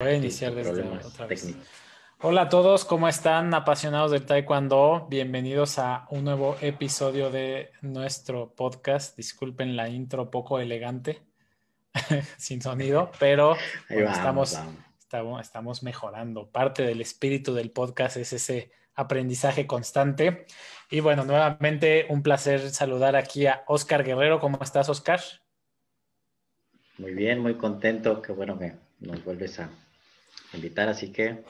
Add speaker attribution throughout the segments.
Speaker 1: Voy a iniciar desde otra vez. Hola a todos, ¿cómo están apasionados del Taekwondo? Bienvenidos a un nuevo episodio de nuestro podcast. Disculpen la intro poco elegante, sin sonido, pero estamos, estamos mejorando. Parte del espíritu del podcast es ese aprendizaje constante. Y bueno, nuevamente un placer saludar aquí a Oscar Guerrero. ¿Cómo estás,
Speaker 2: Oscar? Muy bien, muy contento. Qué bueno que nos vuelves a invitar, así que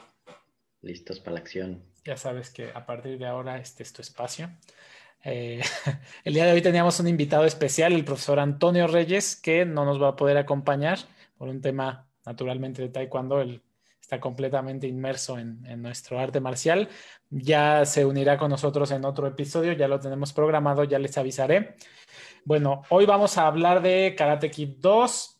Speaker 2: listos para la acción.
Speaker 1: Ya sabes que a partir de ahora este es tu espacio. Eh, el día de hoy teníamos un invitado especial, el profesor Antonio Reyes, que no nos va a poder acompañar por un tema naturalmente de taekwondo. Él está completamente inmerso en, en nuestro arte marcial. Ya se unirá con nosotros en otro episodio, ya lo tenemos programado, ya les avisaré. Bueno, hoy vamos a hablar de Karate Kid 2,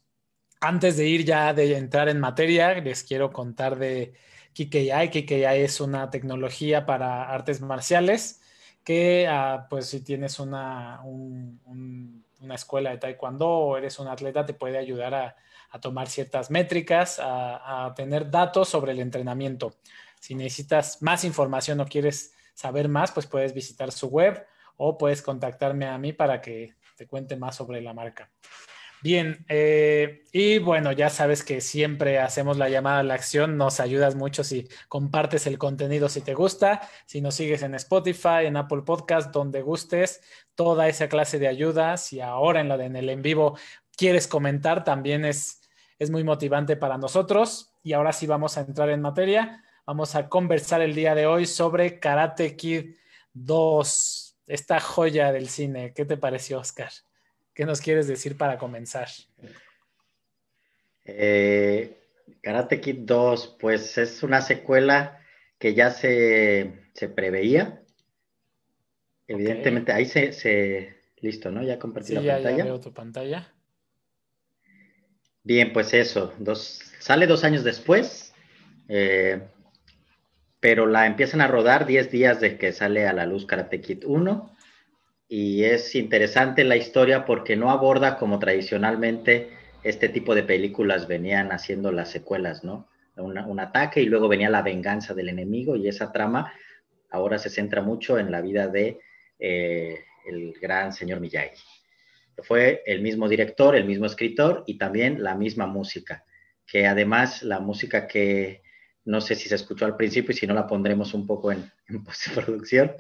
Speaker 1: antes de ir ya de entrar en materia, les quiero contar de KKI. KKI es una tecnología para artes marciales que, ah, pues, si tienes una, una escuela de taekwondo o eres un atleta, te puede ayudar a, tomar ciertas métricas, a, a, tener datos sobre el entrenamiento. Si necesitas más información o quieres saber más, pues puedes visitar su web o puedes contactarme a mí para que te cuente más sobre la marca. Bien, eh, y bueno, ya sabes que siempre hacemos la llamada a la acción, nos ayudas mucho si compartes el contenido si te gusta, si nos sigues en Spotify, en Apple Podcast, donde gustes, toda esa clase de ayudas y ahora en la en el en vivo quieres comentar, también es, es muy motivante para nosotros. Y ahora sí vamos a entrar en materia, vamos a conversar el día de hoy sobre Karate Kid 2, esta joya del cine. ¿Qué te pareció, Oscar? ¿Qué nos quieres decir para comenzar?
Speaker 2: Eh, Karate Kid 2, pues es una secuela que ya se, preveía. Evidentemente, ahí se, Listo, ¿no? Ya compartí la pantalla. Ya veo
Speaker 1: tu pantalla.
Speaker 2: Bien, pues eso. sale dos años después, eh, pero la empiezan a rodar 10 días de que sale a la luz Karate Kid 1 y es interesante la historia porque no aborda como tradicionalmente este tipo de películas venían haciendo las secuelas, ¿no? un ataque y luego venía la venganza del enemigo y esa trama ahora se centra mucho en la vida de eh, el gran señor Miyagi. Fue el mismo director, el mismo escritor y también la misma música, que además la música que no sé si se escuchó al principio y si no la pondremos un poco en, postproducción,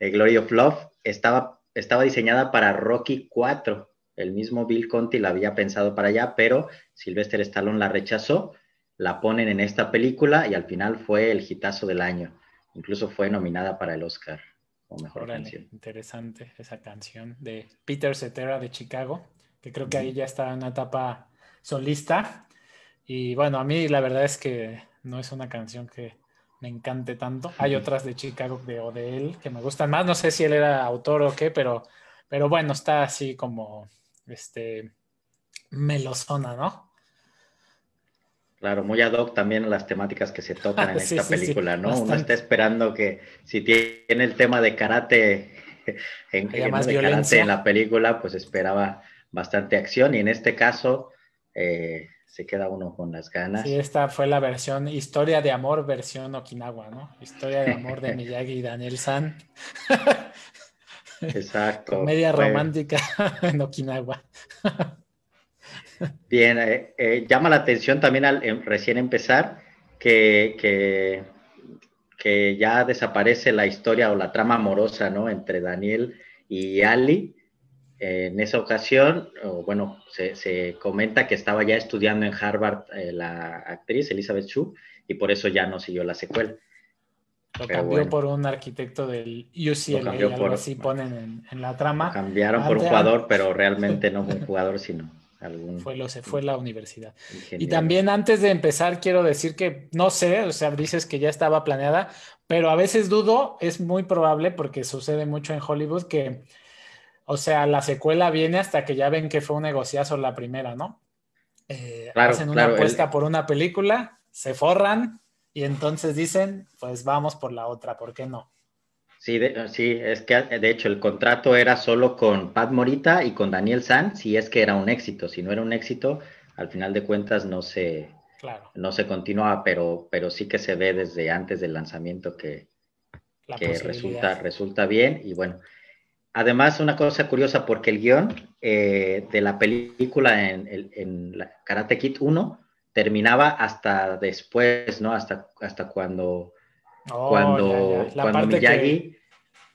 Speaker 2: Glory of Love, estaba estaba diseñada para Rocky 4. El mismo Bill Conti la había pensado para allá, pero Sylvester Stallone la rechazó. La ponen en esta película y al final fue el hitazo del año. Incluso fue nominada para el Oscar
Speaker 1: como mejor canción. Interesante esa canción de Peter Cetera de Chicago, que creo que ahí ya está en una etapa solista. Y bueno, a mí la verdad es que no es una canción que me encante tanto. Hay otras de Chicago de, o él que me gustan más. No sé si él era autor o qué, pero, pero bueno, está así como este melosona, ¿no?
Speaker 2: Claro, muy ad hoc también las temáticas que se tocan en esta película, ¿no? Uno está esperando que si tiene el tema de karate en, eh, en la película, pues esperaba bastante acción y en este caso eh, se queda uno con las ganas. Sí,
Speaker 1: esta fue la versión Historia de Amor, versión Okinawa, ¿no? Historia de Amor de Miyagi y Daniel San.
Speaker 2: Exacto. media romántica
Speaker 1: en Okinawa.
Speaker 2: Bien, eh, eh, llama la atención también al em, recién empezar que, que, que, ya desaparece la historia o la trama amorosa, ¿no? Entre Daniel y Ali en esa ocasión, bueno, se, comenta que estaba ya estudiando en Harvard eh, la actriz Elizabeth Chu, y por eso ya no siguió la secuela. Lo cambió
Speaker 1: por un arquitecto del UCLA, algo por, así ponen en, la trama. cambiaron por un jugador,
Speaker 2: pero realmente no fue un jugador, sino algún...
Speaker 1: Fue, se fue la universidad. Y también antes de empezar, quiero decir que, no sé, o sea, dices que ya estaba planeada, pero a veces dudo, es muy probable porque sucede mucho en Hollywood que o sea, la secuela viene hasta que ya ven que fue un negociazo la primera, ¿no?
Speaker 2: Eh, hacen una apuesta
Speaker 1: por una película, se forran y entonces dicen, pues vamos por la otra, ¿por qué no?
Speaker 2: Sí, sí, es que de hecho el contrato era solo con Pat Morita y con Daniel San, si es que era un éxito. Si no era un éxito, al final de cuentas no se, no se continuaba, pero, pero sí que se ve desde antes del lanzamiento que, que resulta, resulta bien. Y bueno, Además, una cosa curiosa, porque el guión eh, de la película en, Karate Kid 1 terminaba hasta después, ¿no? Hasta, hasta cuando,
Speaker 1: oh, cuando, Miyagi...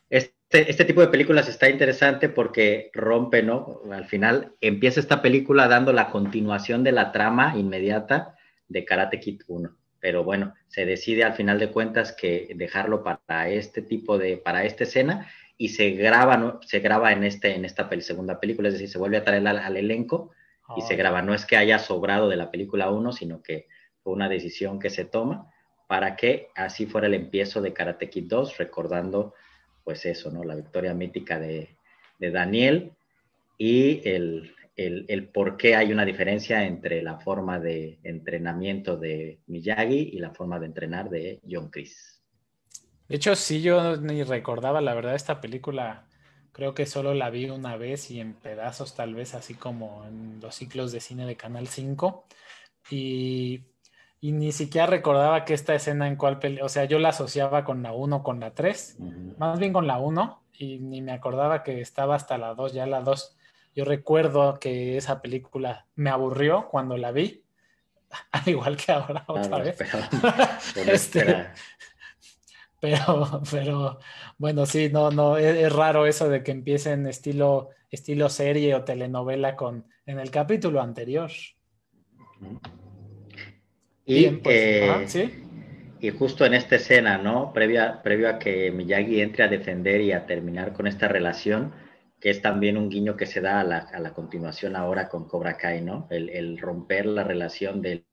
Speaker 2: Este, este tipo de películas está interesante porque rompe, ¿no? Al final empieza esta película dando la continuación de la trama inmediata de Karate Kid 1 pero bueno, se decide al final de cuentas que dejarlo para este tipo de, para esta escena y se graba, se graba en, este, en esta segunda película, es decir, se vuelve a traer al, elenco y se ah. graba. No es que haya sobrado de la película 1, sino que fue una decisión que se toma para que así fuera el empiezo de Karate Kid 2, recordando pues eso, ¿no? La victoria mítica de, de Daniel y el, el, por qué hay una diferencia entre la forma de entrenamiento de Miyagi y la forma de entrenar de John Chris.
Speaker 1: De hecho, sí, yo ni recordaba, la verdad, esta película creo que solo la vi una vez y en pedazos, tal vez, así como en los ciclos de cine de Canal 5. Y, ni siquiera recordaba que esta escena en cuál o sea, yo la asociaba con la 1, con la 3, más bien con la 1, y ni me acordaba que estaba hasta la 2, ya la 2. Yo recuerdo que esa película me aburrió cuando la vi, al igual que ahora ah, otra vez. Este, pero, pero bueno, sí, no, no, e, es, raro eso de que empiecen estilo, estilo serie o telenovela con, en el capítulo anterior.
Speaker 2: Y, pues, ¿sí? y justo en esta escena, ¿no? Previa, previo a que Miyagi entre a defender y a terminar con esta relación, que es también un guiño que se da a la, continuación ahora con Cobra Kai, ¿no? El, el, romper la relación del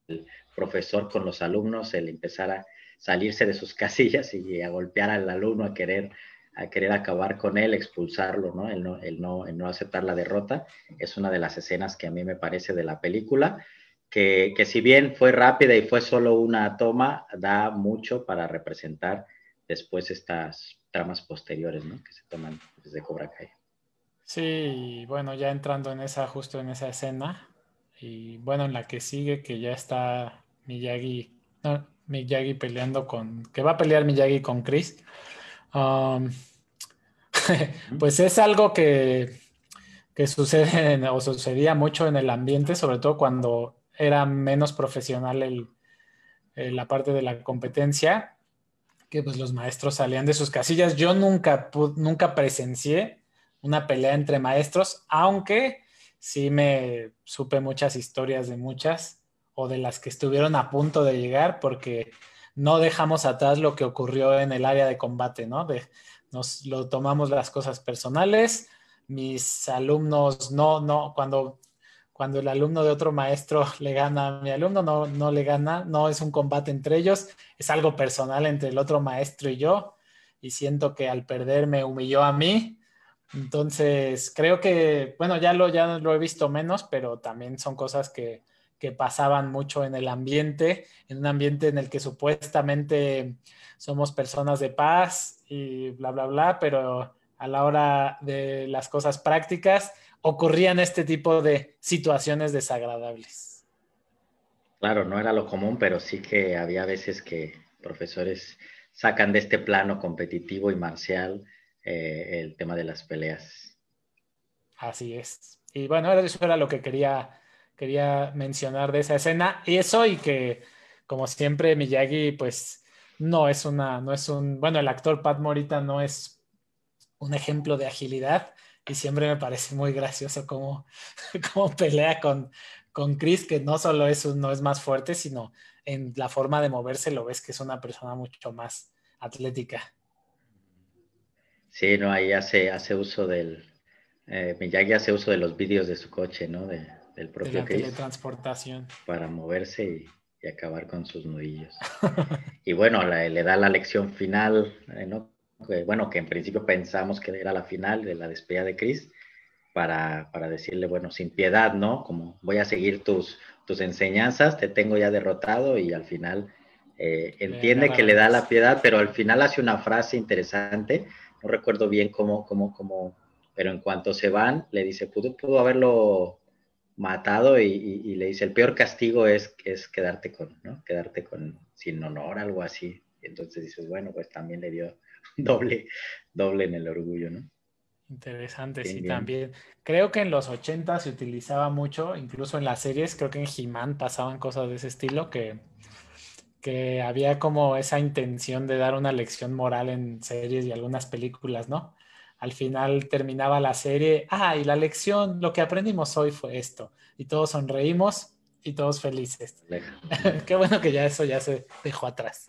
Speaker 2: profesor con los alumnos, el empezar a salirse de sus casillas y a golpear al alumno, a querer, a querer acabar con él, expulsarlo, ¿no? El, no, el no, no aceptar la derrota. Es una de las escenas que a mí me parece de la película. Que, si bien fue rápida y fue solo una toma, da mucho para representar después estas tramas posteriores ¿no? que se toman desde Cobra Kai.
Speaker 1: Sí, bueno, ya entrando en esa, justo en esa escena, y bueno, en la que sigue, que ya está Miyagi, Miyagi peleando con, que va a pelear Miyagi con Chris, um, pues es algo que, que sucede o sucedía mucho en el ambiente, sobre todo cuando era menos profesional el, la parte de la competencia, que pues los maestros salían de sus casillas. Yo nunca, nunca presencié una pelea entre maestros, aunque sí me supe muchas historias de muchas o de las que estuvieron a punto de llegar, porque no dejamos atrás lo que ocurrió en el área de combate, ¿no? De, nos lo tomamos las cosas personales, mis alumnos no, no, cuando, cuando el alumno de otro maestro le gana a mi alumno, no, no le gana, no es un combate entre ellos, es algo personal entre el otro maestro y yo, y siento que al perder me humilló a mí. Entonces, creo que, bueno, ya lo, ya lo he visto menos, pero también son cosas que, que pasaban mucho en el ambiente, en un ambiente en el que supuestamente somos personas de paz y bla, bla, bla, pero a la hora de las cosas prácticas ocurrían este tipo de situaciones desagradables.
Speaker 2: Claro, no era lo común, pero sí que había veces que profesores sacan de este plano competitivo y marcial eh, el tema de las peleas.
Speaker 1: Así es. Y bueno, eso era lo que quería quería mencionar de esa escena. Y eso y que, como siempre, Miyagi, pues, no es una, no es un, bueno, el actor Pat Morita no es un ejemplo de agilidad y siempre me parece muy gracioso cómo, cómo pelea con, con Chris, que no solo es, no es más fuerte, sino en la forma de moverse lo ves que es una persona mucho más atlética.
Speaker 2: Sí, no, ahí hace, hace uso del, eh, Miyagi hace uso de los vídeos de su coche, ¿no? De, del propio de
Speaker 1: la
Speaker 2: para moverse y, acabar con sus nudillos. y bueno, le da la lección final, eh, ¿no? bueno, que en principio pensamos que era la final de la despedida de Chris, para, decirle, bueno, sin piedad, ¿no? Como voy a seguir tus, tus enseñanzas, te tengo ya derrotado y al final eh, entiende que le da la piedad, pero al final hace una frase interesante, no recuerdo bien cómo, cómo, cómo, pero en cuanto se van, le dice, pudo, pudo haberlo matado y, le dice, el peor castigo es, es quedarte con, ¿no? Quedarte con, sin honor, algo así. Y entonces dices, bueno, pues también le dio doble, doble en el orgullo, ¿no?
Speaker 1: Interesante, sí, también. Creo que en los 80 se utilizaba mucho, incluso en las series, creo que en He-Man pasaban cosas de ese estilo, que, que había como esa intención de dar una lección moral en series y algunas películas, ¿no? al final terminaba la serie, ah, y la lección, lo que aprendimos hoy fue esto, y todos sonreímos y todos felices. Qué bueno que ya eso ya se dejó atrás.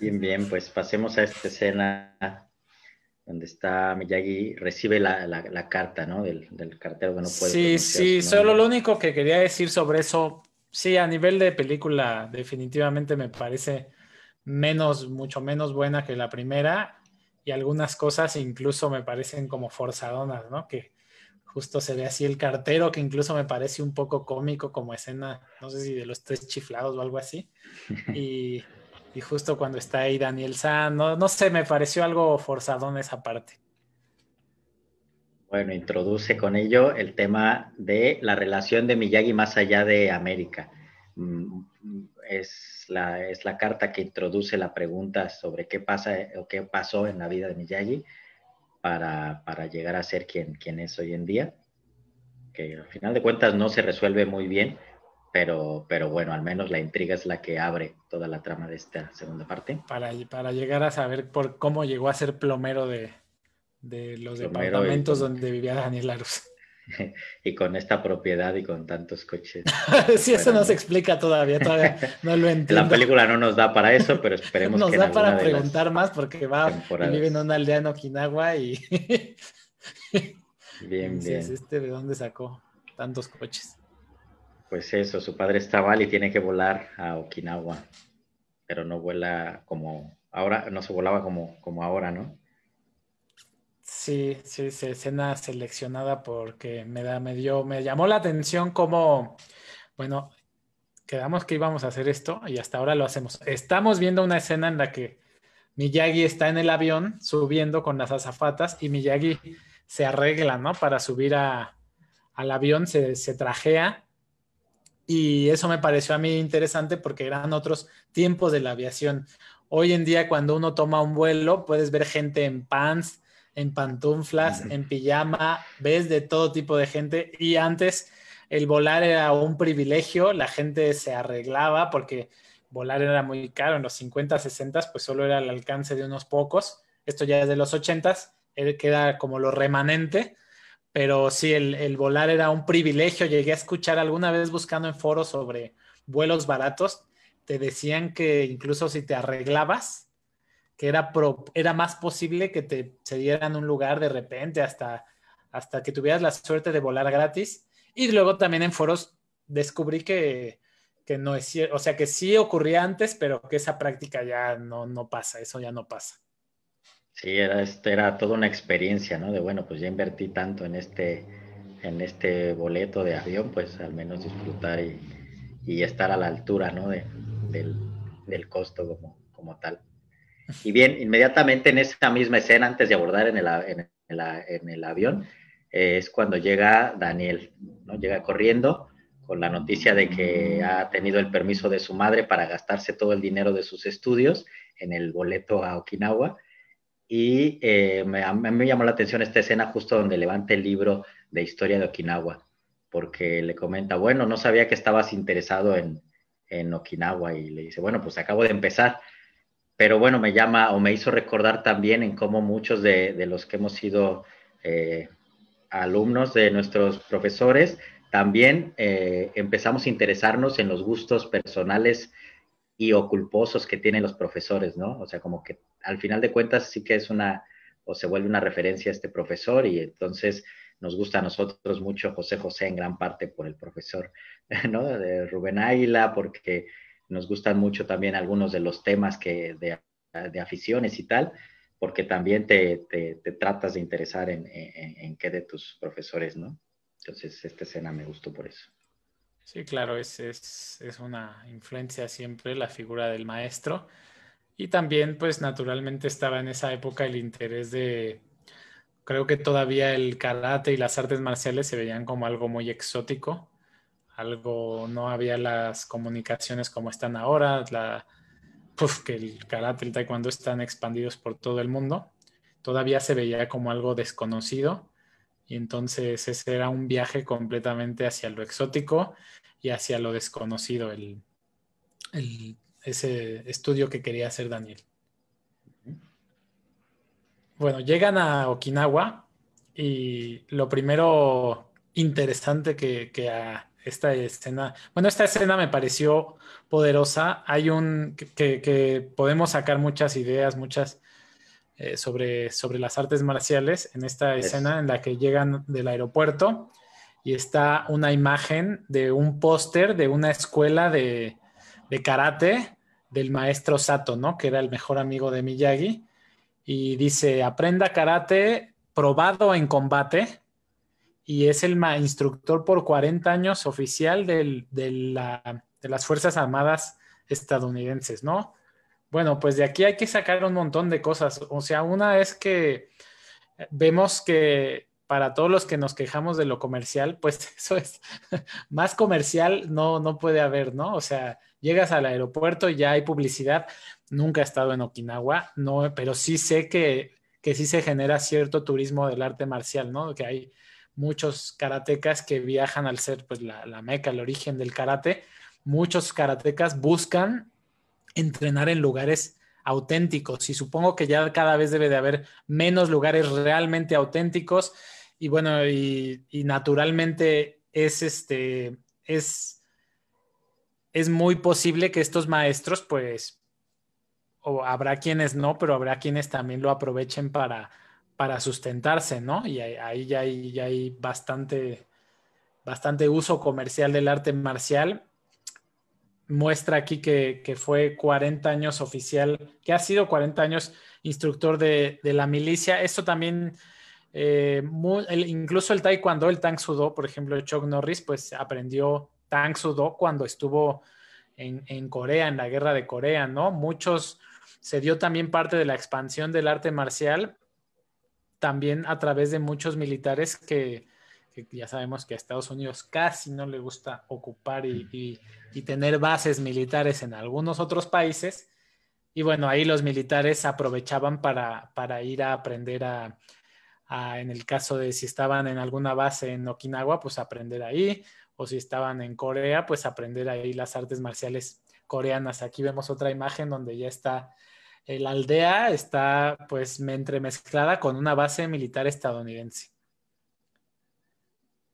Speaker 2: Bien, bien, pues pasemos a esta escena donde está Miyagi, recibe la, carta, ¿no? Del, del, cartero que no puede. Sí, sí, solo
Speaker 1: lo único que quería decir sobre eso, sí, a nivel de película, definitivamente me parece menos, mucho menos buena que la primera y algunas cosas incluso me parecen como forzadonas, ¿no? Que justo se ve así el cartero, que incluso me parece un poco cómico como escena, no sé si de los tres chiflados o algo así. Y, justo cuando está ahí Daniel San, no, no sé, me pareció algo forzadón esa parte.
Speaker 2: Bueno, introduce con ello el tema de la relación de Miyagi más allá de América. Mm, mm, es la, carta que introduce la pregunta sobre qué pasa eh, o qué pasó en la vida de Miyagi para, para llegar a ser quien, es hoy en día, que al final de cuentas no se resuelve muy bien, pero, pero bueno, al menos la intriga es la que abre toda la trama de esta segunda parte.
Speaker 1: Para, para llegar a saber por cómo llegó a ser plomero de, los departamentos donde vivía Daniel Larus.
Speaker 2: y con esta propiedad y con tantos coches. sí, eso nos no se
Speaker 1: explica todavía, todavía no lo entiendo. La
Speaker 2: película no nos da para eso, pero esperemos nos que. Nos da para preguntar
Speaker 1: más porque va y vive en una aldea en Okinawa y. bien, bien. Este, de dónde sacó tantos coches?
Speaker 2: Pues eso, su padre está mal y tiene que volar a Okinawa, pero no vuela como ahora, no se volaba como, como ahora, ¿no?
Speaker 1: Sí, sí, sí, escena seleccionada porque me da, me me llamó la atención como, bueno, quedamos que íbamos a hacer esto y hasta ahora lo hacemos. Estamos viendo una escena en la que Miyagi está en el avión subiendo con las azafatas y Miyagi se arregla, ¿no? Para subir a, al avión, se, se trajea y eso me pareció a mí interesante porque eran otros tiempos de la aviación. Hoy en día cuando uno toma un vuelo puedes ver gente en pants, en pantuflas, en pijama, ves de todo tipo de gente y antes el volar era un privilegio, la gente se arreglaba porque volar era muy caro, en los 50, 60 pues solo era el alcance de unos pocos, esto ya es de los 80, queda como lo remanente, pero sí, el, el volar era un privilegio, llegué a escuchar alguna vez buscando en foros sobre vuelos baratos, te decían que incluso si te arreglabas, que era, era más posible que te se dieran un lugar de repente hasta, hasta que tuvieras la suerte de volar gratis. Y luego también en foros descubrí que, no es cierto, o sea, que sí ocurría antes, pero que esa práctica ya no, pasa, eso ya no pasa.
Speaker 2: Sí, era, este, era toda una experiencia, ¿no? De bueno, pues ya invertí tanto en este, en este boleto de avión, pues al menos disfrutar y, estar a la altura, ¿no? del, del, costo como, como tal. Y bien, inmediatamente en esa misma escena, antes de abordar en el, avión, es cuando llega Daniel, ¿no? Llega corriendo con la noticia de que ha tenido el permiso de su madre para gastarse todo el dinero de sus estudios en el boleto a Okinawa. Y eh, me, a mí me llamó la atención esta escena justo donde levanta el libro de historia de Okinawa, porque le comenta, bueno, no sabía que estabas interesado en, en Okinawa y le dice, bueno, pues acabo de empezar pero bueno, me llama o me hizo recordar también en cómo muchos de, los que hemos sido eh, alumnos de nuestros profesores, también eh, empezamos a interesarnos en los gustos personales y oculposos que tienen los profesores, ¿no? O sea, como que al final de cuentas sí que es una, o se vuelve una referencia a este profesor y entonces nos gusta a nosotros mucho José José en gran parte por el profesor, ¿no? De Rubén Águila, porque nos gustan mucho también algunos de los temas que de, aficiones y tal, porque también te, tratas de interesar en, qué de tus profesores, ¿no? Entonces, esta escena me gustó por eso.
Speaker 1: Sí, claro, es, es una influencia siempre la figura del maestro. Y también, pues, naturalmente estaba en esa época el interés de, creo que todavía el karate y las artes marciales se veían como algo muy exótico algo, no había las comunicaciones como están ahora, la, que el karate, el taekwondo están expandidos por todo el mundo, todavía se veía como algo desconocido y entonces ese era un viaje completamente hacia lo exótico y hacia lo desconocido, ese estudio que quería hacer Daniel. Bueno, llegan a Okinawa y lo primero interesante que, que, esta escena. Bueno, esta escena me pareció poderosa. Hay un que, podemos sacar muchas ideas, muchas eh, sobre, sobre las artes marciales en esta escena en la que llegan del aeropuerto y está una imagen de un póster de una escuela de, de, karate del maestro Sato, ¿no? Que era el mejor amigo de Miyagi. Y dice, aprenda karate probado en combate y es el instructor por 40 años oficial de, la, de, las Fuerzas Armadas estadounidenses, ¿no? Bueno, pues de aquí hay que sacar un montón de cosas. O sea, una es que vemos que para todos los que nos quejamos de lo comercial, pues eso es, más comercial no, no puede haber, ¿no? O sea, llegas al aeropuerto, y ya hay publicidad. Nunca he estado en Okinawa, no, pero sí sé que, que sí se genera cierto turismo del arte marcial, ¿no? Que hay, muchos karatecas que viajan al ser pues la, meca, el origen del karate, muchos karatecas buscan entrenar en lugares auténticos y supongo que ya cada vez debe de haber menos lugares realmente auténticos y bueno, y, y naturalmente es este, es, es muy posible que estos maestros pues, o habrá quienes no, pero habrá quienes también lo aprovechen para, para sustentarse, ¿no? Y ahí ya hay, hay bastante, bastante uso comercial del arte marcial. Muestra aquí que, fue 40 años oficial, que ha sido 40 años instructor de, la milicia. Esto también, eh, incluso el taekwondo, el tang sudo, por ejemplo, Chuck Norris, pues aprendió tang sudo cuando estuvo en, en Corea, en la guerra de Corea, ¿no? Muchos, se dio también parte de la expansión del arte marcial también a través de muchos militares que, ya sabemos que a Estados Unidos casi no le gusta ocupar y, tener bases militares en algunos otros países. Y bueno, ahí los militares aprovechaban para, para ir a aprender a, en el caso de si estaban en alguna base en Okinawa, pues aprender ahí, o si estaban en Corea, pues aprender ahí las artes marciales coreanas. Aquí vemos otra imagen donde ya está eh, la aldea está pues entremezclada con una base militar estadounidense.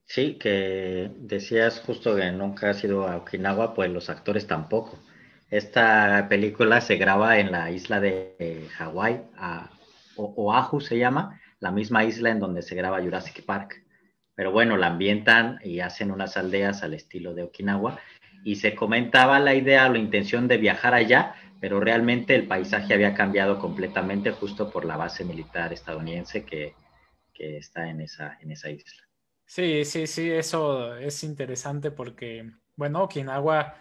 Speaker 2: Sí, que decías justo que nunca ha sido a Okinawa, pues los actores tampoco. Esta película se graba en la isla de Hawái, Oahu se llama, la misma isla en donde se graba Jurassic Park. Pero bueno, la ambientan y hacen unas aldeas al estilo de Okinawa. Y se comentaba la idea, la intención de viajar allá, pero realmente el paisaje había cambiado completamente justo por la base militar estadounidense que, está en esa, en esa isla.
Speaker 1: Sí, sí, sí, eso es interesante porque, bueno, Okinawa,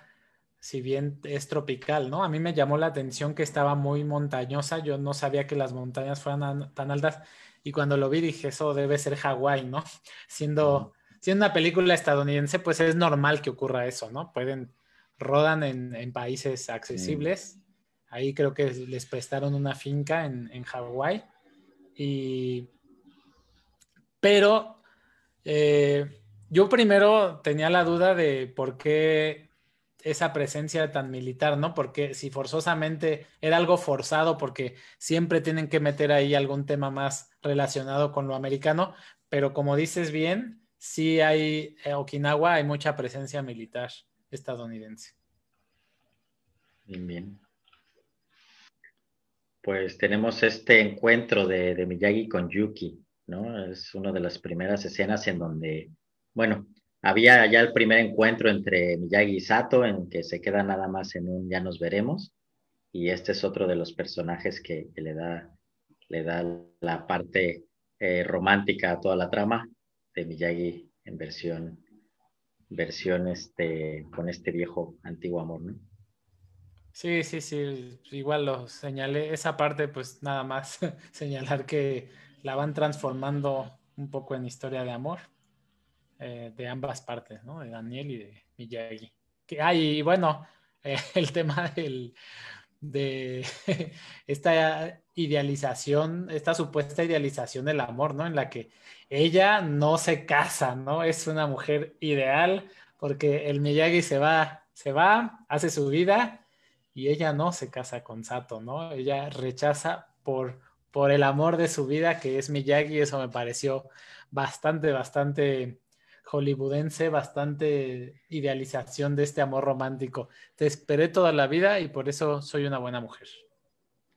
Speaker 1: si bien es tropical, ¿no? A mí me llamó la atención que estaba muy montañosa, yo no sabía que las montañas fueran tan altas y cuando lo vi dije, eso debe ser Hawái, ¿no? Siendo, siendo una película estadounidense, pues es normal que ocurra eso, ¿no? Pueden, rodan en, países accesibles. Ahí creo que les prestaron una finca en, en Hawái. Y... Pero eh, yo primero tenía la duda de por qué esa presencia tan militar, ¿no? Porque si forzosamente era algo forzado, porque siempre tienen que meter ahí algún tema más relacionado con lo americano, pero como dices bien, sí hay, en eh, Okinawa hay mucha presencia militar estadounidense.
Speaker 2: Bien, bien pues tenemos este encuentro de, Miyagi con Yuki, ¿no? Es una de las primeras escenas en donde, bueno, había ya el primer encuentro entre Miyagi y Sato, en que se queda nada más en un ya nos veremos, y este es otro de los personajes que, le, da, le da la parte eh, romántica a toda la trama de Miyagi en versión, versión este, con este viejo antiguo amor, ¿no?
Speaker 1: Sí, sí, sí, igual lo señalé. Esa parte, pues nada más señalar que la van transformando un poco en historia de amor eh, de ambas partes, ¿no? De Daniel y de Miyagi. Que, ah, y bueno, eh, el tema del, de esta idealización, esta supuesta idealización del amor, ¿no? En la que ella no se casa, ¿no? Es una mujer ideal porque el Miyagi se va, se va, hace su vida y ella no se casa con Sato, ¿no? Ella rechaza por, por el amor de su vida que es Miyagi, eso me pareció bastante, bastante hollywoodense, bastante idealización de este amor romántico. Te esperé toda la vida y por eso soy una buena mujer.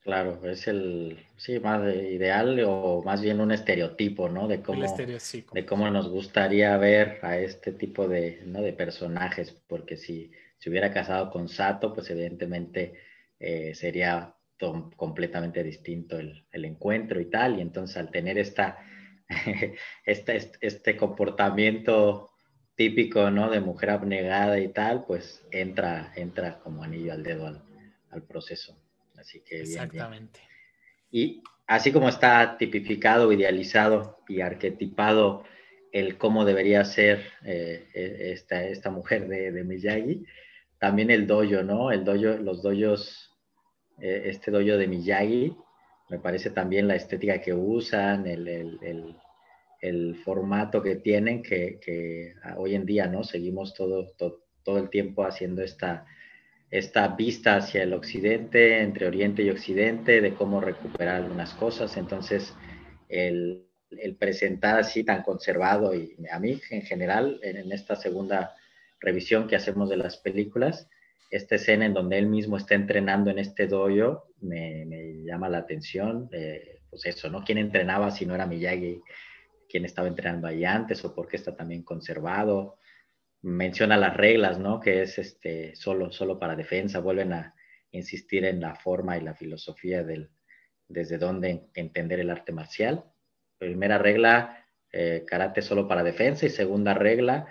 Speaker 2: Claro, es el, sí, más ideal o más bien un estereotipo, ¿no? De cómo, de cómo nos gustaría ver a este tipo de, ¿no? de personajes, porque si... Si hubiera casado con Sato, pues evidentemente eh, sería completamente distinto el, encuentro y tal. Y entonces al tener esta, este, comportamiento típico ¿no? de mujer abnegada y tal, pues entra, entra como anillo al dedo al, proceso. Así que... Exactamente. Bien, Y así como está tipificado, idealizado y arquetipado el cómo debería ser eh, e-, esta, mujer de, de Miyagi, también el dojo, ¿no? El dojo, los doyos eh, este dojo de Miyagi, me parece también la estética que usan, el, formato que tienen, que, ah, hoy en día, ¿no? Seguimos todo, todo, el tiempo haciendo esta, esta vista hacia el occidente, entre oriente y occidente, de cómo recuperar algunas cosas. Entonces, el, el presentar así tan conservado y a mí en general, en esta segunda revisión que hacemos de las películas, esta escena en donde él mismo está entrenando en este dojo me, llama la atención. Eh, pues eso, ¿no? ¿Quién entrenaba si no era Miyagi? ¿Quién estaba entrenando ahí antes o por qué está también conservado? Menciona las reglas, ¿no? Que es este, solo, solo para defensa. Vuelven a insistir en la forma y la filosofía del, desde donde entender el arte marcial. Primera regla, eh, karate solo para defensa. Y segunda regla,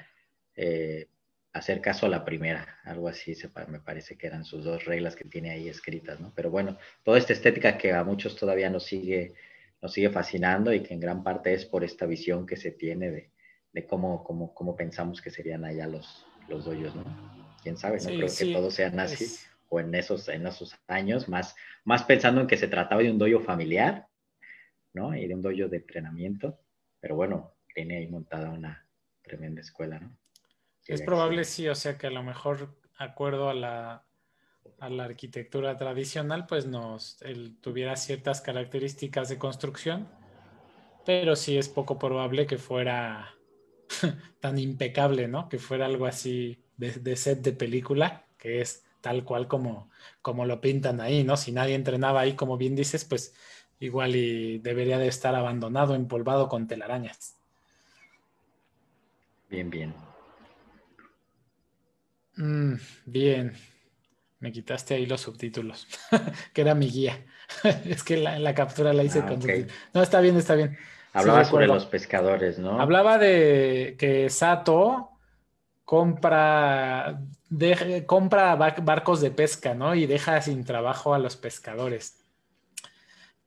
Speaker 2: eh, hacer caso a la primera, algo así me parece que eran sus dos reglas que tiene ahí escritas, ¿no? Pero bueno, toda esta estética que a muchos todavía nos sigue, nos sigue fascinando y que en gran parte es por esta visión que se tiene de, de cómo, cómo, cómo, pensamos que serían allá los, los doyos, ¿no? Quién sabe, no creo que todos sean así, o en esos, en esos años, más, más pensando en que se trataba de un doyo familiar, ¿no? Y de un doyo de entrenamiento, pero bueno, tiene ahí montada una tremenda escuela, ¿no? Es probable,
Speaker 1: sí, o sea que a lo mejor, acuerdo a la, arquitectura tradicional, pues nos tuviera ciertas características de construcción, pero sí es poco probable que fuera tan impecable, ¿no? Que fuera algo así de, set de película, que es tal cual como, como lo pintan ahí, ¿no? Si nadie entrenaba ahí, como bien dices, pues igual y debería de estar abandonado, empolvado con telarañas. Bien, bien. Mm, bien. Me quitaste ahí los subtítulos, que era mi guía. es que la, la captura la hice ah, No, está bien, está bien. Hablaba sobre los
Speaker 2: pescadores, ¿no? Hablaba
Speaker 1: de que Sato compra, compra barcos de pesca, ¿no? Y deja sin trabajo a los pescadores.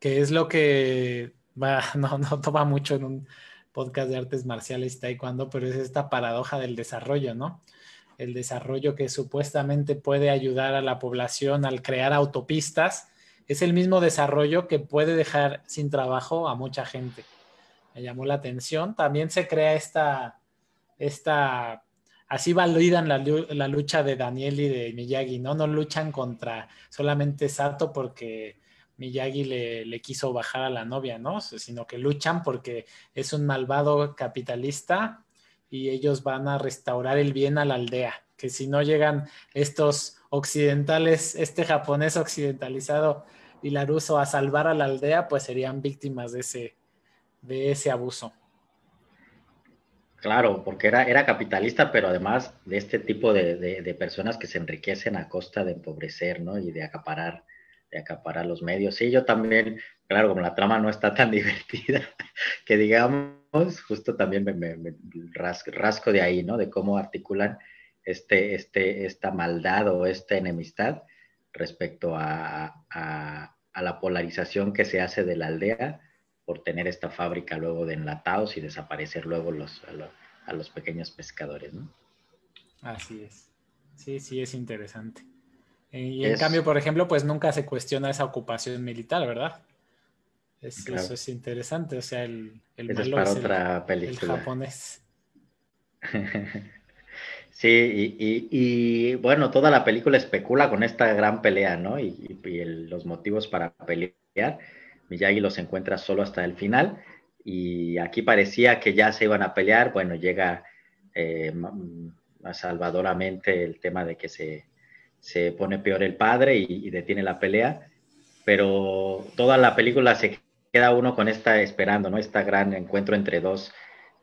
Speaker 1: Que es lo que va, no, no toma mucho en un podcast de artes marciales y taekwondo, pero es esta paradoja del desarrollo, ¿no? el desarrollo que supuestamente puede ayudar a la población al crear autopistas, es el mismo desarrollo que puede dejar sin trabajo a mucha gente. Me llamó la atención. También se crea esta, esta así validan la, lucha de Daniel y de Miyagi, ¿no? No luchan contra solamente Sato porque Miyagi le, le quiso bajar a la novia, ¿no? Sino que luchan porque es un malvado capitalista y ellos van a restaurar el bien a la aldea, que si no llegan estos occidentales, este japonés occidentalizado y Laruso a salvar a la aldea, pues serían víctimas de ese, de ese abuso.
Speaker 2: Claro, porque era, era capitalista, pero además de este tipo de, de, personas que se enriquecen a costa de empobrecer, ¿no? Y de acaparar, de acaparar los medios. Sí, yo también, claro, como la trama no está tan divertida, que digamos, pues, justo también me, rasco, de ahí, ¿no? De cómo articulan este, este, esta maldad o esta enemistad respecto a, la polarización que se hace de la aldea por tener esta fábrica luego de enlatados y desaparecer luego los, a, los, pequeños pescadores, ¿no?
Speaker 1: Así es. Sí, sí, es interesante. Eh, y en cambio, por ejemplo, pues nunca se cuestiona esa ocupación militar, ¿verdad? Es, Eso es interesante. O
Speaker 2: sea, el, el es, otra película. el
Speaker 1: japonés.
Speaker 2: sí, y, bueno, toda la película especula con esta gran pelea, ¿no? Y, los motivos para pelear. Miyagi los encuentra solo hasta el final. Y aquí parecía que ya se iban a pelear. Bueno, llega eh, salvadoramente el tema de que se, pone peor el padre y, detiene la pelea, pero toda la película se queda uno con esta esperando, ¿no? Este gran encuentro entre dos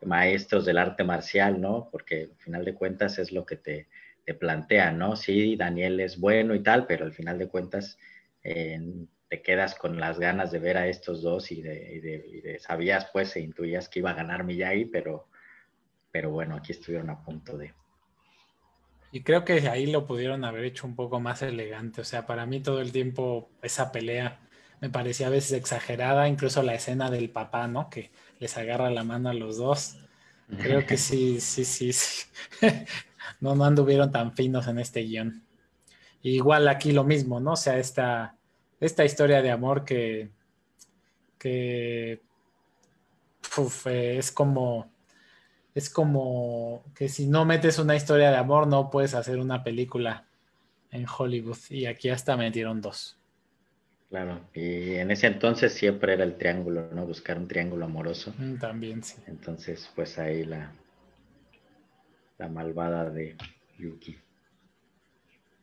Speaker 2: maestros del arte marcial, ¿no? Porque al final de cuentas es lo que te, te plantean, ¿no? Sí, Daniel es bueno y tal, pero al final de cuentas eh, te quedas con las ganas de ver a estos dos y sabías, pues, e intuías que iba a ganar Miyagi, pero, pero bueno, aquí estuvieron a punto de.
Speaker 1: Y creo que ahí lo pudieron haber hecho un poco más elegante. O sea, para mí todo el tiempo esa pelea me parecía a veces exagerada, incluso la escena del papá, ¿no? Que les agarra la mano a los dos. Creo que sí, sí, sí, sí. no, no anduvieron tan finos en este guión. igual aquí lo mismo, ¿no? O sea, esta, esta historia de amor que, que eh, es como, es como que si no metes una historia de amor no puedes hacer una película en Hollywood. Y aquí hasta metieron
Speaker 2: dos. Claro, y en ese entonces siempre era el triángulo, ¿no? Buscar un triángulo amoroso. Mm, también, sí. Entonces, pues ahí la, la malvada de Yuki.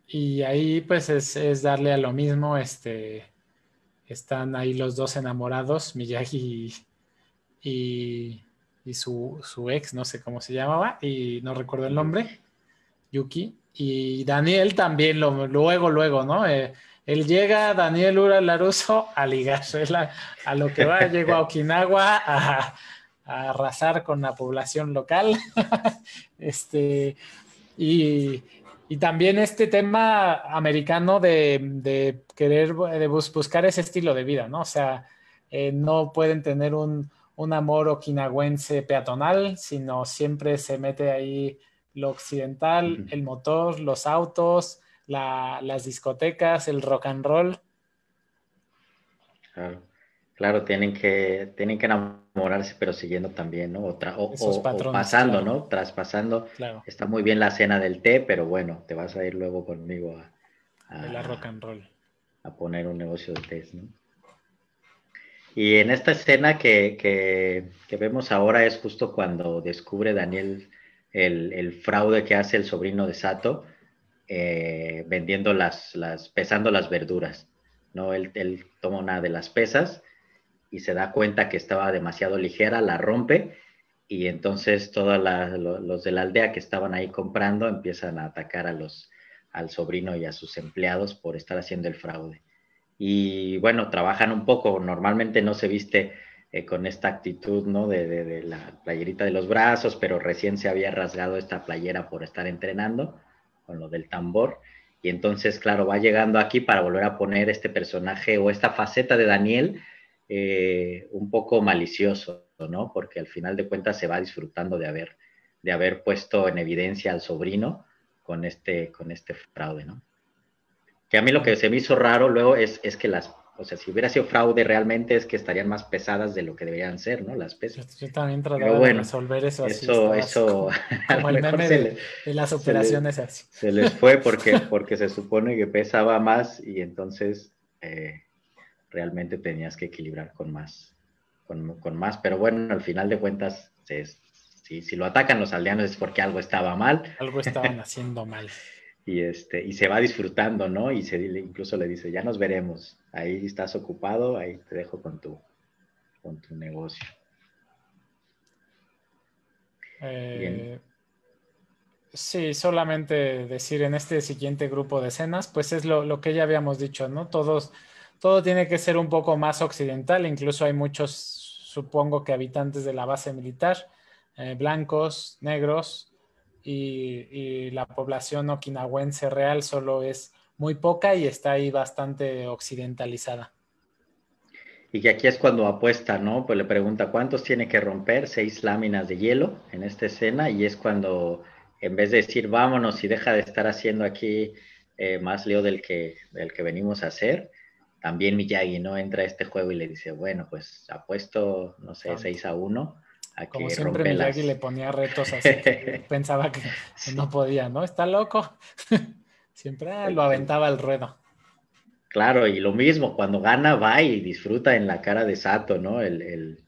Speaker 1: Y ahí, pues, es, darle a lo mismo, este, están ahí los dos enamorados, Miyagi y, su, su, ex, no sé cómo se llamaba, y no recuerdo el nombre, Yuki. Y Daniel también, luego, luego, ¿no? Eh, él llega, Daniel Ura Laruso, a ligar a lo que va, llegó a Okinawa a, arrasar con la población local. este, y, también este tema americano de, querer, de buscar ese estilo de vida, ¿no? O sea, eh, no pueden tener un, amor okinawense peatonal, sino siempre se mete ahí lo occidental, el motor, los autos, las discotecas, el rock and roll.
Speaker 2: Claro, tienen, que, tienen que enamorarse, pero siguiendo también, ¿no? O, pasando, ¿no? Traspasando. Está muy bien la cena del té, pero bueno, te vas a ir luego conmigo
Speaker 1: a... la rock and roll.
Speaker 2: A poner un negocio de té ¿no? Y en esta escena que, que, que, vemos ahora es justo cuando descubre Daniel el, el, fraude que hace el sobrino de Sato eh, vendiendo las, las, pesando las verduras, ¿no? Él, él, toma una de las pesas y se da cuenta que estaba demasiado ligera, la rompe y entonces todos los de la aldea que estaban ahí comprando empiezan a atacar a los, al sobrino y a sus empleados por estar haciendo el fraude. Y bueno, trabajan un poco, normalmente no se viste eh, con esta actitud, ¿no? de, la playerita de los brazos, pero recién se había rasgado esta playera por estar entrenando con lo del tambor. Y entonces, claro, va llegando aquí para volver a poner este personaje o esta faceta de Daniel eh, un poco malicioso, ¿no? Porque al final de cuentas se va disfrutando de haber, de haber puesto en evidencia al sobrino con este, con este fraude, ¿no? Que a mí lo que se me hizo raro luego es, es que las o sea, si hubiera sido fraude realmente es que estarían más pesadas de lo que deberían ser, ¿no? Las pesas.
Speaker 1: Yo también trataba de resolver eso así. Eso, eso, como, el de, las operaciones así. Se les
Speaker 2: fue porque, porque se supone que pesaba más y entonces eh, realmente tenías que equilibrar con más, con, con más. Pero bueno, al final de cuentas, si, lo atacan los aldeanos es porque algo estaba mal.
Speaker 1: Algo estaban haciendo mal
Speaker 2: y este y se va disfrutando, ¿no? Y se incluso le dice, ya nos veremos ahí estás ocupado, ahí te dejo con tu, tu negocio. Eh,
Speaker 1: sí, solamente decir en este siguiente grupo de escenas, pues es lo, que ya habíamos dicho, ¿no? Todos, todo tiene que ser un poco más occidental, incluso hay muchos, supongo que habitantes de la base militar, eh, blancos, negros, y, la población okinawense real solo es muy poca y está ahí bastante occidentalizada.
Speaker 2: Y que aquí es cuando apuesta, ¿no? Pues le pregunta cuántos tiene que romper, seis láminas de hielo en esta escena, y es cuando en vez de decir vámonos y deja de estar haciendo aquí eh, más leo del que, del que venimos a hacer, también Miyagi, ¿no? Entra a este juego y le dice, bueno, pues apuesto, no sé, seis a uno. A Como siempre Miyagi
Speaker 1: le ponía retos así, pensaba que no podía, ¿no? Está loco. Siempre ah, lo aventaba al ruedo.
Speaker 2: Claro, y lo mismo, cuando gana va y disfruta en la cara de Sato, ¿no? El,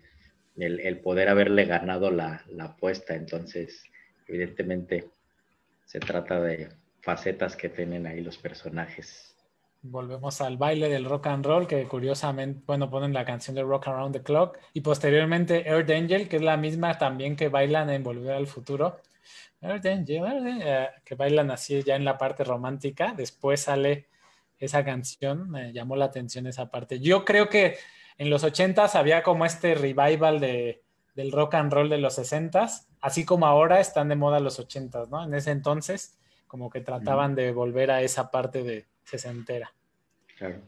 Speaker 2: poder haberle ganado la, la, apuesta. Entonces, evidentemente, se trata de facetas que tienen ahí los personajes.
Speaker 1: Volvemos al baile del rock and roll, que curiosamente, bueno, ponen la canción de Rock Around the Clock y posteriormente Earth Angel, que es la misma también que bailan en Volver al Futuro eh, que bailan así ya en la parte romántica. Después sale esa canción, me llamó la atención esa parte. Yo creo que en los 80 había como este revival del rock and roll de los 60s, así como ahora están de moda los 80s, ¿no? En ese entonces, como que trataban de volver a esa parte de sesentera. Claro.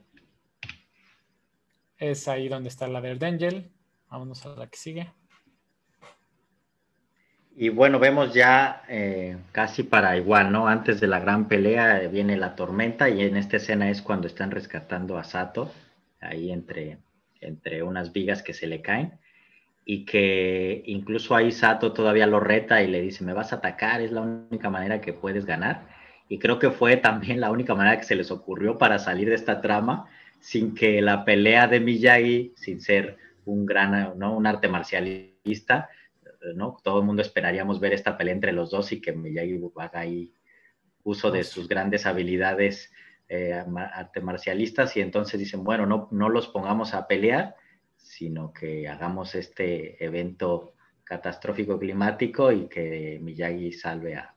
Speaker 1: Es ahí donde está la Angel Vámonos a la que sigue.
Speaker 2: Y bueno, vemos ya eh, casi para igual, ¿no? Antes de la gran pelea eh, viene la tormenta y en esta escena es cuando están rescatando a Sato, ahí entre, entre unas vigas que se le caen y que incluso ahí Sato todavía lo reta y le dice, me vas a atacar, es la única manera que puedes ganar. Y creo que fue también la única manera que se les ocurrió para salir de esta trama sin que la pelea de Miyagi, sin ser un gran, ¿no? un arte marcialista, todo el mundo esperaríamos ver esta pelea entre los dos y que Miyagi haga ahí uso de sus grandes habilidades eh, arte marcialistas y entonces dicen, bueno, no, los pongamos a pelear, sino que hagamos este evento catastrófico climático y que Miyagi salve a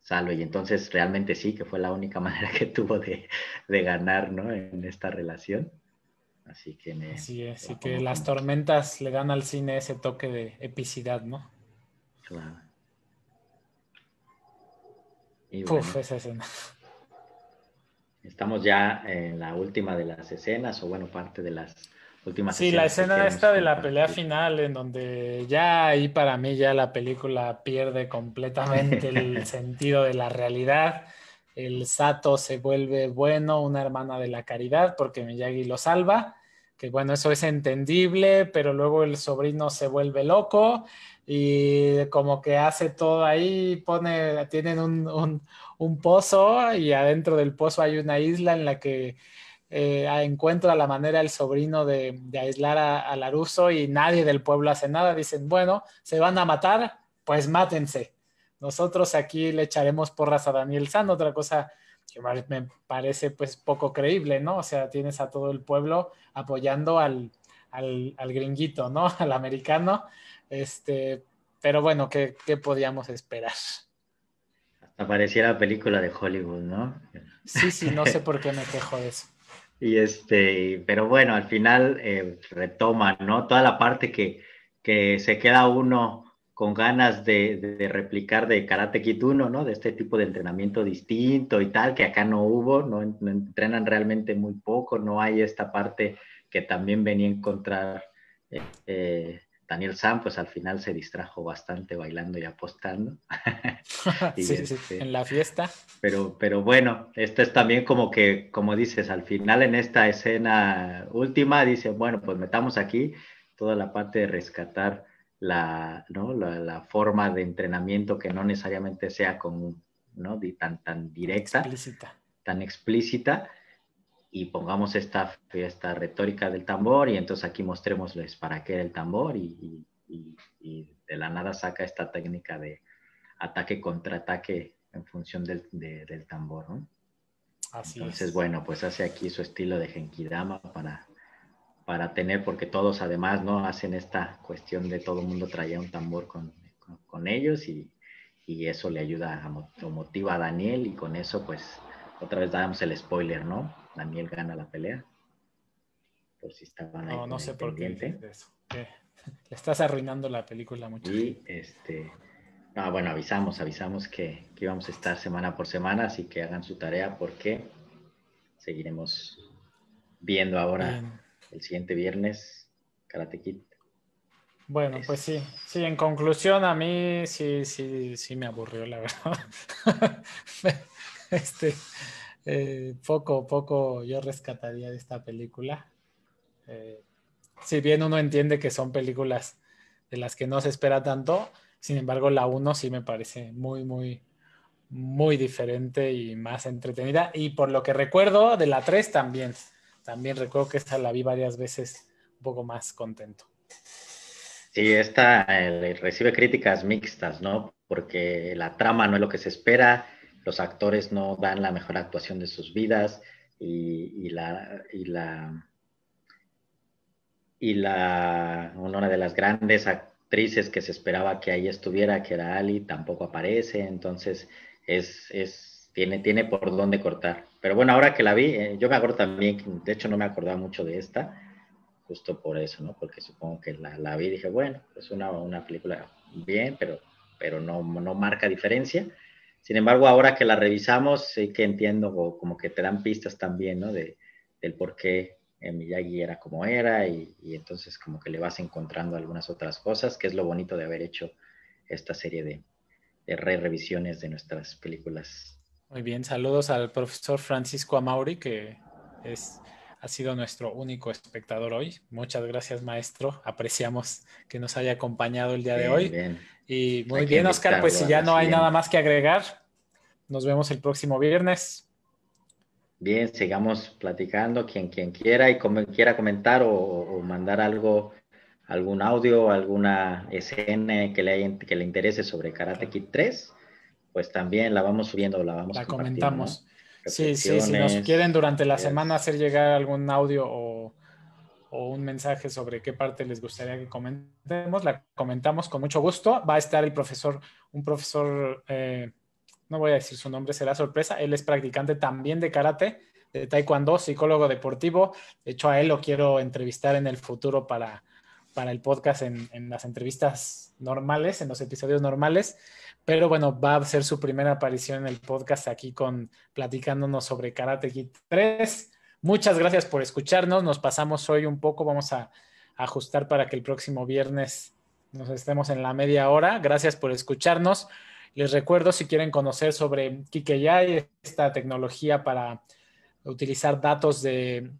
Speaker 2: salve. Y entonces realmente sí, que fue la única manera que tuvo de, ganar en esta relación. Así que que las
Speaker 1: tormentas le dan al cine ese toque de epicidad, ¿no?
Speaker 2: Claro. Y esa escena. Estamos ya en la última de las escenas, o bueno, parte de las últimas sí, escenas. Sí, la escena esta de la pelea
Speaker 1: final, en donde ya ahí para mí ya la película pierde completamente el sentido de la realidad el Sato se vuelve bueno, una hermana de la caridad, porque Miyagi lo salva, que bueno, eso es entendible, pero luego el sobrino se vuelve loco y como que hace todo ahí, pone, tienen un, pozo y adentro del pozo hay una isla en la que eh, encuentra la manera el sobrino de, aislar a, a Laruso y nadie del pueblo hace nada, dicen, bueno, se van a matar, pues mátense nosotros aquí le echaremos porras a Daniel San, otra cosa que me parece pues poco creíble, ¿no? O sea, tienes a todo el pueblo apoyando al, gringuito, ¿no? Al americano. Este, pero bueno, ¿qué, qué podíamos esperar?
Speaker 2: Hasta pareciera película de Hollywood, ¿no?
Speaker 1: Sí, sí, no sé por qué me quejo de eso.
Speaker 2: Y este, pero bueno, al final eh, retoma, ¿no? Toda la parte que, que se queda uno con ganas de, replicar de Karate Kid 1, ¿no? De este tipo de entrenamiento distinto y tal, que acá no hubo, no, entrenan realmente muy poco, no hay esta parte que también venía a encontrar eh, Daniel Sam, pues al final se distrajo bastante bailando y apostando. sí, sí, este, en la fiesta. Pero, pero bueno, esto es también como que, como dices, al final en esta escena última, dice, bueno, pues metamos aquí toda la parte de rescatar la, la, forma de entrenamiento que no necesariamente sea ¿no? tan, tan directa, tan explícita, y pongamos esta, esta retórica del tambor y entonces aquí mostrémosles para qué era el tambor y, de la nada saca esta técnica de ataque ataque en función del, tambor. ¿no? Así entonces, bueno, pues hace aquí su estilo de Genkidama para para tener, porque todos además no hacen esta cuestión de todo el mundo traía un tambor con, con, ellos y, y, eso le ayuda, a, motiva a Daniel y con eso pues otra vez damos el spoiler, ¿no? Daniel gana la pelea. Por si estaban ahí. No, no sé por qué.
Speaker 1: Le estás arruinando la película mucho. Y
Speaker 2: este, Ah, bueno, avisamos, avisamos que, que íbamos a estar semana por semana, así que hagan su tarea porque seguiremos viendo ahora el siguiente viernes, Karate Kid.
Speaker 1: Bueno, pues sí, sí, en conclusión a mí sí, sí, sí me aburrió, la verdad. este, eh, poco, poco yo rescataría de esta película. Eh, si bien uno entiende que son películas de las que no se espera tanto, sin embargo la 1 sí me parece muy, muy, muy diferente y más entretenida. Y por lo que recuerdo, de la 3 también. También recuerdo que esta la vi varias veces un poco más contento.
Speaker 2: Sí, esta eh, recibe críticas mixtas, ¿no? Porque la trama no es lo que se espera, los actores no dan la mejor actuación de sus vidas y, la... Y la y la, una de las grandes actrices que se esperaba que ahí estuviera, que era Ali, tampoco aparece, entonces es, es tiene, tiene por dónde cortar. Pero bueno, ahora que la vi, eh, yo me acuerdo también, de hecho no me acordaba mucho de esta, justo por eso, ¿no? Porque supongo que la, vi y dije, bueno, es una, película bien, pero, pero no, no marca diferencia. Sin embargo, ahora que la revisamos, sí que entiendo como que te dan pistas también, ¿no? De, del por qué Miyagi era como era y, entonces como que le vas encontrando algunas otras cosas, que es lo bonito de haber hecho esta serie de, de re-revisiones de nuestras películas
Speaker 1: muy bien, saludos al profesor Francisco Amauri, que es, ha sido nuestro único espectador hoy. Muchas gracias, maestro. Apreciamos que nos haya acompañado el día de hoy. Y muy bien, Oscar, pues si ya no hay nada más que agregar, nos vemos el próximo viernes.
Speaker 2: Bien, sigamos platicando, quien, quien quiera y como, quiera comentar o, mandar algo, algún audio, alguna escena que le, que le interese sobre Karate Kid 3 pues también la vamos subiendo, la vamos La comentamos. Sí, sí, si nos quieren
Speaker 1: durante la eh, semana hacer llegar algún audio o, un mensaje sobre qué parte les gustaría que comentemos, la comentamos con mucho gusto. Va a estar el profesor, un profesor, eh, no voy a decir su nombre, será sorpresa. Él es practicante también de karate, de taekwondo, psicólogo deportivo. De hecho, a él lo quiero entrevistar en el futuro para, para el podcast en, en las entrevistas normales, en los episodios normales. Pero bueno, va a ser su primera aparición en el podcast aquí con platicándonos sobre Karate Kid 3. Muchas gracias por escucharnos. Nos pasamos hoy un poco. Vamos a ajustar para que el próximo viernes nos estemos en la media hora. Gracias por escucharnos. Les recuerdo si quieren conocer sobre Kikeyai, esta tecnología para utilizar datos del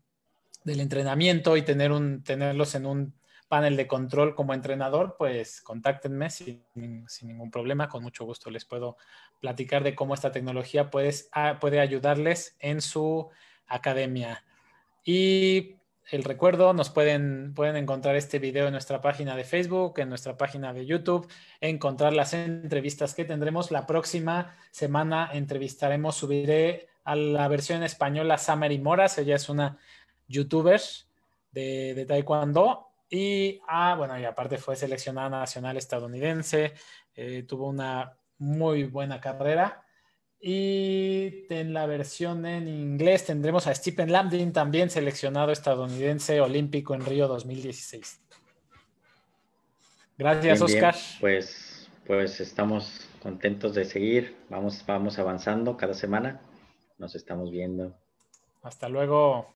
Speaker 1: entrenamiento y tener un, tenerlos en un panel de control como entrenador, pues contáctenme sin, sin, ningún problema, con mucho gusto les puedo platicar de cómo esta tecnología ah, puede ayudarles en su academia. Y el recuerdo, nos pueden, pueden encontrar este video en nuestra página de Facebook, en nuestra página de YouTube, encontrar las entrevistas que tendremos. La próxima semana entrevistaremos, subiré a la versión española y Moras, ella es una youtuber de, de Taekwondo y, ah, bueno, y aparte fue seleccionada nacional estadounidense, eh, tuvo una muy buena carrera. Y en la versión en inglés tendremos a Stephen Lambdin, también seleccionado estadounidense olímpico en Río 2016. Gracias, Oscar.
Speaker 2: Pues, pues estamos contentos de seguir. Vamos, vamos avanzando cada semana. Nos estamos viendo.
Speaker 1: Hasta luego.